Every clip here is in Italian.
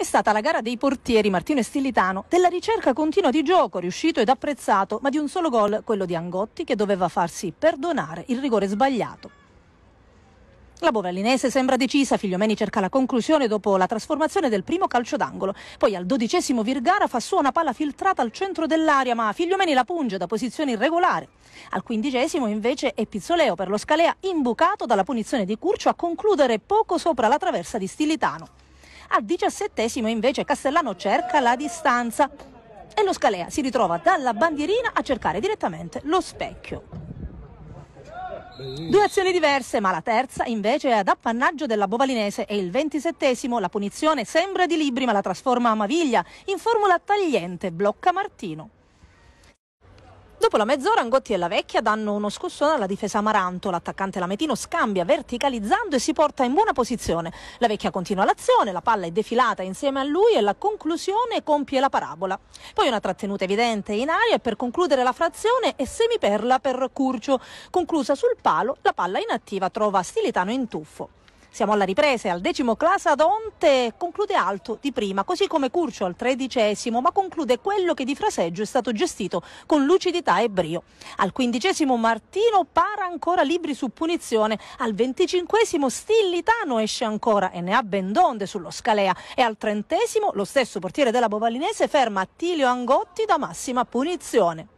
è stata la gara dei portieri Martino e Stilitano della ricerca continua di gioco, riuscito ed apprezzato, ma di un solo gol, quello di Angotti, che doveva farsi perdonare il rigore sbagliato. La Bovellinese sembra decisa, Figliomeni cerca la conclusione dopo la trasformazione del primo calcio d'angolo. Poi al dodicesimo Virgara fa su una palla filtrata al centro dell'aria, ma Figliomeni la punge da posizione irregolare. Al quindicesimo invece è Pizzoleo per lo Scalea imbucato dalla punizione di Curcio a concludere poco sopra la traversa di Stilitano. Al diciassettesimo invece Castellano cerca la distanza e lo Scalea si ritrova dalla bandierina a cercare direttamente lo specchio. Due azioni diverse, ma la terza invece è ad appannaggio della Bovalinese e il ventisettesimo la punizione sembra di Libri ma la trasforma a Maviglia in formula tagliente, blocca Martino. Dopo la mezz'ora Angotti e la Vecchia danno uno scossone alla difesa Amaranto, l'attaccante Lametino scambia verticalizzando e si porta in buona posizione. La Vecchia continua l'azione, la palla è defilata insieme a lui e la conclusione compie la parabola. Poi una trattenuta evidente in aria e per concludere la frazione è semiperla per Curcio. Conclusa sul palo, la palla inattiva trova Stilitano in tuffo. Siamo alla ripresa al decimo Clasa Donte conclude alto di prima, così come Curcio al tredicesimo, ma conclude quello che di fraseggio è stato gestito con lucidità e brio. Al quindicesimo Martino para ancora libri su punizione, al venticinquesimo Stillitano esce ancora e ne ha ben donde sullo Scalea e al trentesimo lo stesso portiere della Bovalinese ferma Attilio Angotti da massima punizione.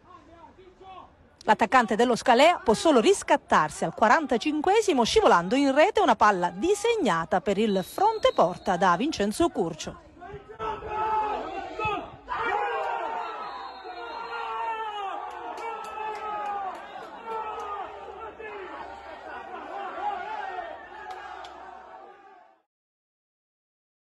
L'attaccante dello Scalea può solo riscattarsi al 45esimo scivolando in rete una palla disegnata per il fronte porta da Vincenzo Curcio.